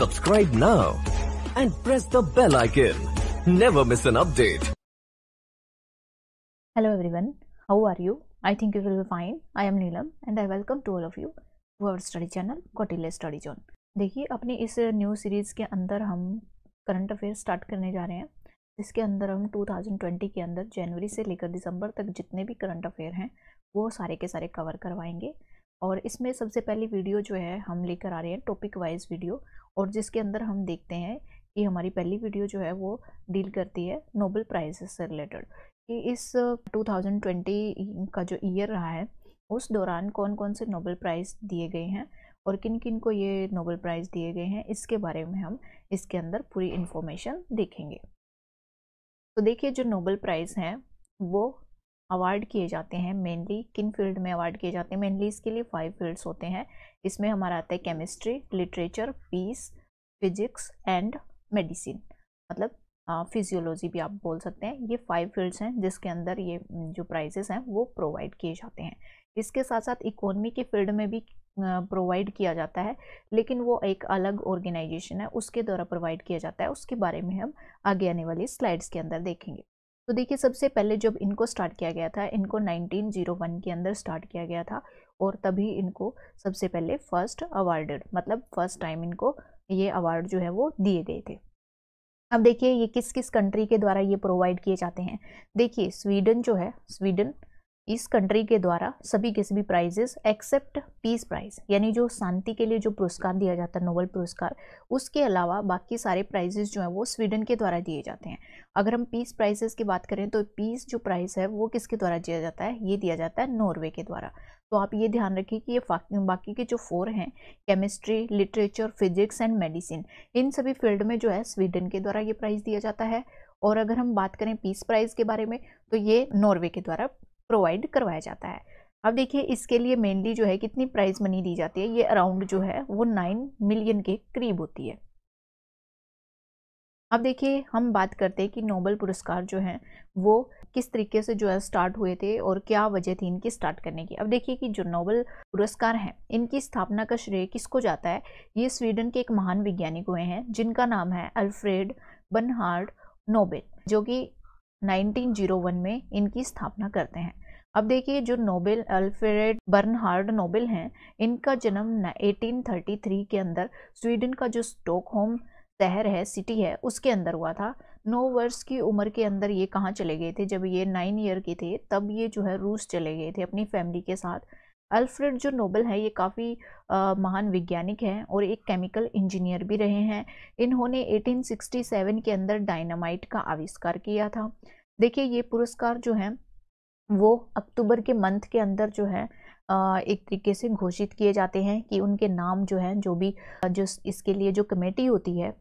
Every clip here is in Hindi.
Subscribe now and press the bell icon. Never miss an update. Hello everyone, how are you? I think you will be fine. I am Neelam and I welcome to all of you to our study channel Cotilly Study Zone. देखिए अपने इस न्यू सीरीज़ के अंदर हम करंट अफेयर स्टार्ट करने जा रहे हैं जिसके अंदर हम 2020 के अंदर जनवरी से लेकर दिसंबर तक जितने भी करंट अफेयर हैं वो सारे के सारे कवर करवाएंगे और इसमें सबसे पहली वीडियो जो है हम लेकर आ रहे हैं टॉपिक वाइज वीडियो और जिसके अंदर हम देखते हैं कि हमारी पहली वीडियो जो है वो डील करती है नोबल प्राइज से रिलेटेड कि इस 2020 का जो ईयर रहा है उस दौरान कौन कौन से नोबल प्राइज़ दिए गए हैं और किन किन को ये नोबल प्राइज़ दिए गए हैं इसके बारे में हम इसके अंदर पूरी इन्फॉर्मेशन देखेंगे तो देखिए जो नोबल प्राइज़ हैं वो अवार्ड किए जाते हैं मेनली किन फील्ड में अवार्ड किए जाते हैं मेनली इसके लिए फाइव फील्ड्स होते हैं इसमें हमारा आता है chemistry literature peace physics and medicine मतलब फिजियोलॉजी भी आप बोल सकते हैं ये फाइव फील्ड्स हैं जिसके अंदर ये जो प्राइजेस हैं वो प्रोवाइड किए जाते हैं इसके साथ साथ इकोनमी के फील्ड में भी प्रोवाइड किया जाता है लेकिन वो एक अलग ऑर्गेनाइजेशन है उसके द्वारा प्रोवाइड किया जाता है उसके बारे में हम आगे आने वाली स्लाइड्स के अंदर देखेंगे तो देखिए सबसे पहले जब इनको स्टार्ट किया गया था इनको 1901 के अंदर स्टार्ट किया गया था और तभी इनको सबसे पहले फर्स्ट अवार्डेड मतलब फर्स्ट टाइम इनको ये अवार्ड जो है वो दिए गए थे अब देखिए ये किस किस कंट्री के द्वारा ये प्रोवाइड किए जाते हैं देखिए स्वीडन जो है स्वीडन इस कंट्री के द्वारा सभी के भी प्राइजेस एक्सेप्ट पीस प्राइज यानी जो शांति के लिए जो पुरस्कार दिया जाता है नोबल पुरस्कार उसके अलावा बाकी सारे प्राइजेस जो हैं वो स्वीडन के द्वारा दिए जाते हैं अगर हम पीस प्राइजेस की बात करें तो पीस जो प्राइज़ है वो किसके द्वारा दिया जाता है ये दिया जाता है नॉर्वे के द्वारा तो आप ये ध्यान रखिए कि ये बाकी के जो फोर हैं chemistry literature physics and medicine इन सभी फील्ड में जो है स्वीडन के द्वारा ये प्राइज़ दिया जाता है और अगर हम बात करें पीस प्राइज़ के बारे में तो ये नॉर्वे के द्वारा प्रोवाइड करवाया जाता है अब देखिए इसके लिए मेनली जो है कितनी प्राइज मनी दी जाती है ये अराउंड जो है वो नाइन मिलियन के करीब होती है अब देखिए हम बात करते हैं कि नोबल पुरस्कार जो हैं वो किस तरीके से जो है स्टार्ट हुए थे और क्या वजह थी इनकी स्टार्ट करने की अब देखिए कि जो नोबल पुरस्कार हैं इनकी स्थापना का श्रेय किसको जाता है ये स्वीडन के एक महान वैज्ञानिक हुए हैं जिनका नाम है अल्फ्रेड बनहार्ड नोबेल जो कि 1901 में इनकी स्थापना करते हैं अब देखिए जो नोबेल अल्फ्रेड बर्नहार्ड नोबेल हैं इनका जन्म 1833 के अंदर स्वीडन का जो स्टॉकहोम शहर है सिटी है उसके अंदर हुआ था नौ वर्ष की उम्र के अंदर ये कहाँ चले गए थे जब ये नाइन ईयर के थे तब ये जो है रूस चले गए थे अपनी फैमिली के साथ अल्फ्रेड जो नोबल है ये काफ़ी महान वैज्ञानिक हैं और एक केमिकल इंजीनियर भी रहे हैं इन्होंने 1867 के अंदर डायनामाइट का आविष्कार किया था देखिए ये पुरस्कार जो है वो अक्टूबर के मंथ के अंदर जो है एक तरीके से घोषित किए जाते हैं कि उनके नाम जो है जो भी जो इसके लिए जो कमेटी होती है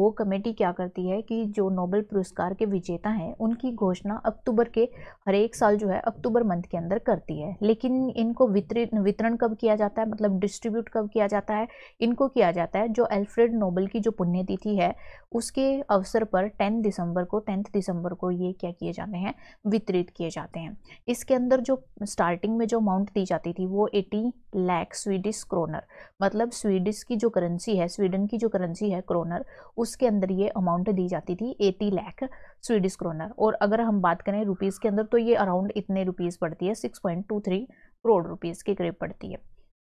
वो कमेटी क्या करती है कि जो नोबेल पुरस्कार के विजेता हैं उनकी घोषणा अक्टूबर के हर एक साल जो है अक्टूबर मंथ के अंदर करती है लेकिन इनको वितरित वितरण कब किया जाता है मतलब डिस्ट्रीब्यूट कब किया जाता है इनको किया जाता है जो एल्फ्रेड नोबल की जो पुण्यतिथि है उसके अवसर पर टेन दिसंबर को टेंथ दिसंबर को ये क्या किए जाते हैं वितरित किए जाते हैं इसके अंदर जो स्टार्टिंग में जो अमाउंट दी जाती थी वो एटी लैक स्वीडिश क्रोनर मतलब स्वीडिश की जो करेंसी है स्वीडन की जो करेंसी है क्रोनर उस उसके अंदर ये अमाउंट दी जाती थी एटी लाख स्वीडिश क्रोनर और अगर हम बात करें रुपीज़ के अंदर तो ये अराउंड इतने रुपीज़ पड़ती है six point two three crore rupees के करीब पड़ती है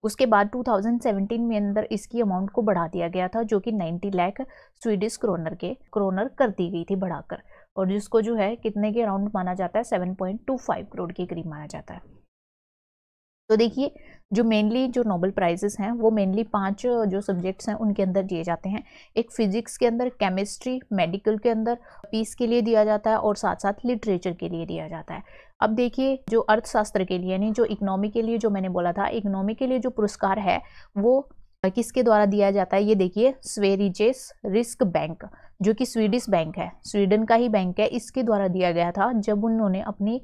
उसके बाद 2017 में अंदर इसकी अमाउंट को बढ़ा दिया गया था जो कि 90 लाख स्वीडिश क्रोनर के क्रोनर कर दी गई थी बढ़ाकर और जिसको जो है कितने के अराउंड माना जाता है 7.25 करोड़ के करीब माना जाता है तो देखिए जो मेनली जो नोबल प्राइजेस हैं वो मेनली पांच जो सब्जेक्ट्स हैं उनके अंदर दिए जाते हैं एक फिजिक्स के अंदर केमिस्ट्री मेडिकल के अंदर पीस के लिए दिया जाता है और साथ साथ लिटरेचर के लिए दिया जाता है अब देखिए जो अर्थशास्त्र के लिए यानी जो इकनॉमी के लिए जो मैंने बोला था इकनॉमी के लिए जो पुरस्कार है वो किसके द्वारा दिया जाता है ये देखिए स्वेरिजेस रिस्क बैंक जो कि स्वीडिश बैंक है स्वीडन का ही बैंक है इसके द्वारा दिया गया था जब उन्होंने अपनी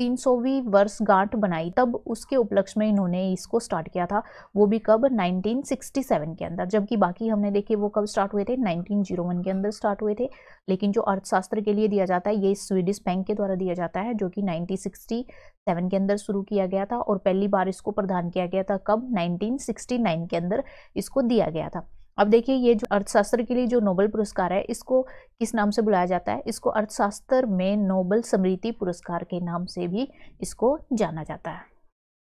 तीन वर्ष वर्षगांठ बनाई तब उसके उपलक्ष्य में इन्होंने इसको स्टार्ट किया था वो भी कब 1967 के अंदर जबकि बाकी हमने देखे वो कब स्टार्ट हुए थे 1901 के अंदर स्टार्ट हुए थे लेकिन जो अर्थशास्त्र के लिए दिया जाता है ये स्वीडिश बैंक के द्वारा दिया जाता है जो कि 1967 के अंदर शुरू किया गया था और पहली बार इसको प्रदान किया गया था कब नाइनटीन के अंदर इसको दिया गया था अब देखिए ये जो अर्थशास्त्र के लिए जो नोबल पुरस्कार है इसको किस नाम से बुलाया जाता है इसको अर्थशास्त्र में नोबल समृति पुरस्कार के नाम से भी इसको जाना जाता है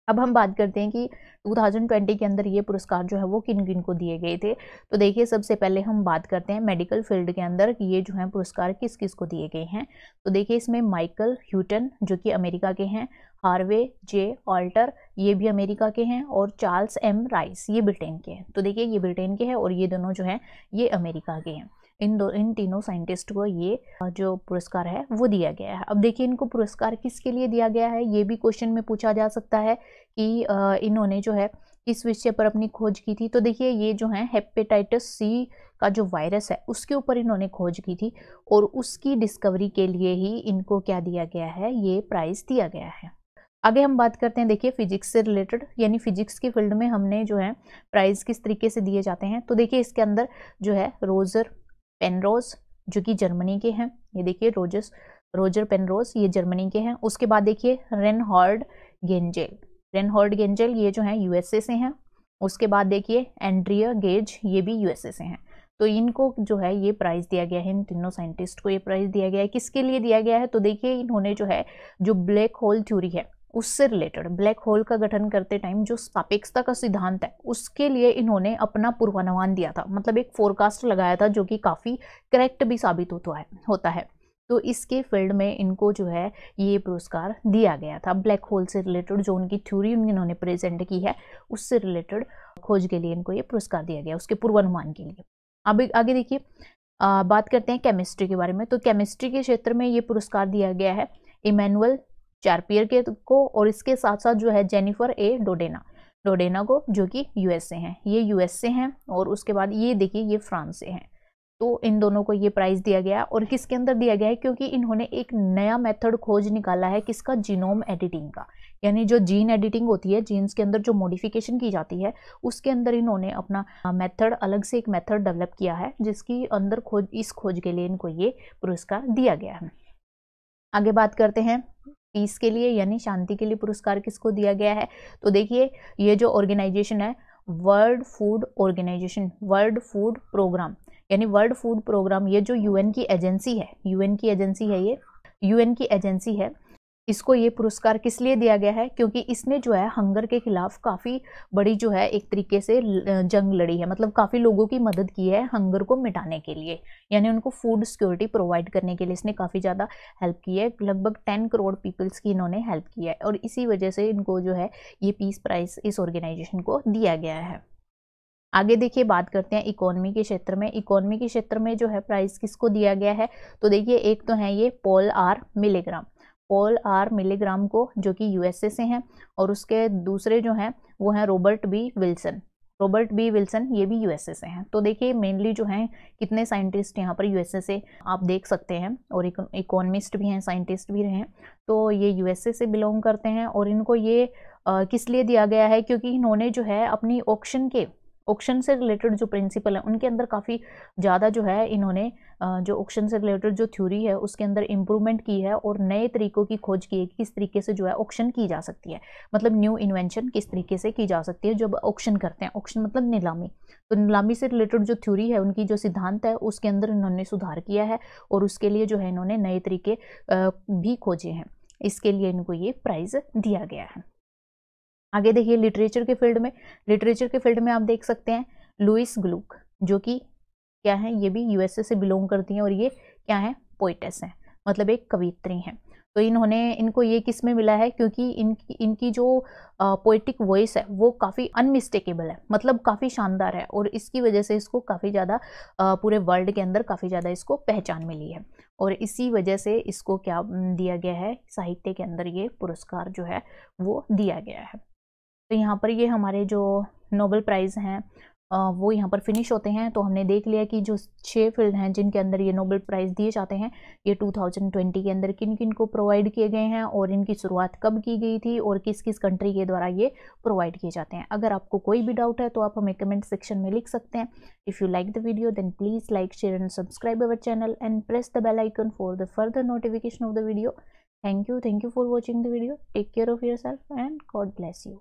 अब हम बात करते हैं कि 2020 के अंदर ये पुरस्कार जो है वो किन किन को दिए गए थे तो देखिए सबसे पहले हम बात करते हैं मेडिकल फील्ड के अंदर कि ये जो है पुरस्कार किस किस को दिए गए हैं तो देखिए इसमें माइकल ह्यूटन जो कि अमेरिका के हैं हार्वे जे ऑल्टर ये भी अमेरिका के हैं और चार्ल्स एम राइस ये ब्रिटेन के हैं तो देखिए ये ब्रिटेन के हैं और ये दोनों जो हैं ये अमेरिका के हैं इन दो इन तीनों साइंटिस्ट को ये जो पुरस्कार है वो दिया गया है अब देखिए इनको पुरस्कार किसके लिए दिया गया है ये भी क्वेश्चन में पूछा जा सकता है कि इन्होंने जो है इस विषय पर अपनी खोज की थी तो देखिए ये जो है हेपेटाइटिस सी का जो वायरस है उसके ऊपर इन्होंने खोज की थी और उसकी डिस्कवरी के लिए ही इनको क्या दिया गया है ये प्राइज़ दिया गया है आगे हम बात करते हैं देखिए फिजिक्स से रिलेटेड यानी फिजिक्स की फील्ड में हमने जो है प्राइज़ किस तरीके से दिए जाते हैं तो देखिए इसके अंदर जो है रोज़र पेनरोज जो कि जर्मनी के हैं ये देखिए रोजस रोजर पेनरोज ये जर्मनी के हैं उसके बाद देखिए रेनहॉर्ड गेंजेल रेनहॉर्ड गेंजेल ये जो हैं यूएसए से हैं उसके बाद देखिए एंड्रिया गेज ये भी यूएसए से हैं तो इनको जो है ये प्राइज़ दिया गया है इन तीनों साइंटिस्ट को ये प्राइज़ दिया गया है किसके लिए दिया गया है तो देखिए इन्होंने जो है जो ब्लैक होल थ्योरी है उससे रिलेटेड ब्लैक होल का गठन करते टाइम जो सापेक्षता का सिद्धांत है उसके लिए इन्होंने अपना पूर्वानुमान दिया था मतलब एक फोरकास्ट लगाया था जो कि काफ़ी करेक्ट भी साबित होता है होता है तो इसके फील्ड में इनको जो है ये पुरस्कार दिया गया था ब्लैक होल से रिलेटेड जो उनकी थ्योरी इन्होंने प्रेजेंट की है उससे रिलेटेड खोज के लिए इनको ये पुरस्कार दिया गया उसके पूर्वानुमान के लिए अब आगे देखिए बात करते हैं केमिस्ट्री के बारे में तो केमिस्ट्री के क्षेत्र में ये पुरस्कार दिया गया है इमैनुअल पियर के को और इसके साथ साथ जो है जेनिफर ए डोडेना डोडेना को जो कि यूएस से हैं ये यूएस से हैं और उसके बाद ये देखिए ये फ्रांस से हैं तो इन दोनों को ये प्राइज़ दिया गया और किसके अंदर दिया गया है क्योंकि इन्होंने एक नया मेथड खोज निकाला है किसका जीनोम एडिटिंग का यानी जो जीन एडिटिंग होती है जीन्स के अंदर जो मॉडिफिकेशन की जाती है उसके अंदर इन्होंने अपना मेथड अलग से एक मेथड डेवलप किया है जिसकी अंदर खोज इस खोज के लिए इनको ये पुरस्कार दिया गया है आगे बात करते हैं पीस के लिए यानी शांति के लिए पुरस्कार किसको दिया गया है तो देखिए ये जो ऑर्गेनाइजेशन है world food organisation world food programme यानी वर्ल्ड फूड प्रोग्राम ये जो यूएन की एजेंसी है यूएन की एजेंसी है ये यूएन की एजेंसी है इसको ये पुरस्कार किस लिए दिया गया है क्योंकि इसने जो है हंगर के खिलाफ काफ़ी बड़ी जो है एक तरीके से जंग लड़ी है मतलब काफ़ी लोगों की मदद की है हंगर को मिटाने के लिए यानी उनको फूड सिक्योरिटी प्रोवाइड करने के लिए इसने काफ़ी ज़्यादा हेल्प की है लगभग टेन करोड़ पीपल्स की इन्होंने हेल्प की है और इसी वजह से इनको जो है ये पीस प्राइज़ इस ऑर्गेनाइजेशन को दिया गया है आगे देखिए बात करते हैं इकोनॉमी के क्षेत्र में इकोनॉमी के क्षेत्र में जो है प्राइस किसको दिया गया है तो देखिए एक तो है ये Paul R Milgrom Paul R Milgrom को जो कि यूएसए से हैं और उसके दूसरे जो हैं वो हैं Robert B Wilson Robert B Wilson ये भी यूएसए से हैं तो देखिए मेनली जो हैं कितने साइंटिस्ट यहाँ पर यूएसए से आप देख सकते हैं और इकोनॉमिस्ट भी हैं साइंटिस्ट भी रहे हैं तो ये यूएसए से बिलोंग करते हैं और इनको ये आ, किस लिए दिया गया है क्योंकि इन्होंने जो है अपनी ऑक्शन के ऑक्शन से रिलेटेड जो प्रिंसिपल है उनके अंदर काफ़ी ज़्यादा जो है इन्होंने जो ऑक्शन से रिलेटेड जो थ्योरी है उसके अंदर इम्प्रूवमेंट की है और नए तरीकों की खोज की है कि किस तरीके से जो है ऑक्शन की जा सकती है मतलब न्यू इन्वेंशन किस तरीके से की जा सकती है जब ऑक्शन करते हैं ऑक्शन मतलब नीलामी तो नीलामी से रिलेटेड जो थ्योरी है उनकी जो सिद्धांत है उसके अंदर इन्होंने सुधार किया है और उसके लिए जो है इन्होंने नए तरीके भी खोजे हैं इसके लिए इनको ये प्राइज़ दिया गया है आगे देखिए लिटरेचर के फील्ड में लिटरेचर के फील्ड में आप देख सकते हैं लुइस ग्लूक जो कि क्या है ये भी यूएसए से बिलोंग करती हैं और ये क्या है पोइटस हैं मतलब एक कवित्री हैं तो इन्होंने इनको ये किस में मिला है क्योंकि इनकी इनकी जो पोइटिक वॉइस है वो काफ़ी अनमिस्टेकेबल है मतलब काफ़ी शानदार है और इसकी वजह से इसको काफ़ी ज़्यादा पूरे वर्ल्ड के अंदर काफ़ी ज़्यादा इसको पहचान मिली है और इसी वजह से इसको क्या दिया गया है साहित्य के अंदर ये पुरस्कार जो है वो दिया गया है तो यहाँ पर ये हमारे जो नोबल प्राइज़ हैं वो यहाँ पर फिनिश होते हैं तो हमने देख लिया कि जो छः फील्ड हैं जिनके अंदर ये नोबल प्राइज़ दिए जाते हैं ये 2020 के अंदर किन किन को प्रोवाइड किए गए हैं और इनकी शुरुआत कब की गई थी और किस किस कंट्री के द्वारा ये प्रोवाइड किए जाते हैं अगर आपको कोई भी डाउट है तो आप हमें कमेंट सेक्शन में लिख सकते हैं if you like the video then please like share and subscribe our channel and press the bell icon for the further notification of the video thank you thank you for watching the video take care of yourself and God bless you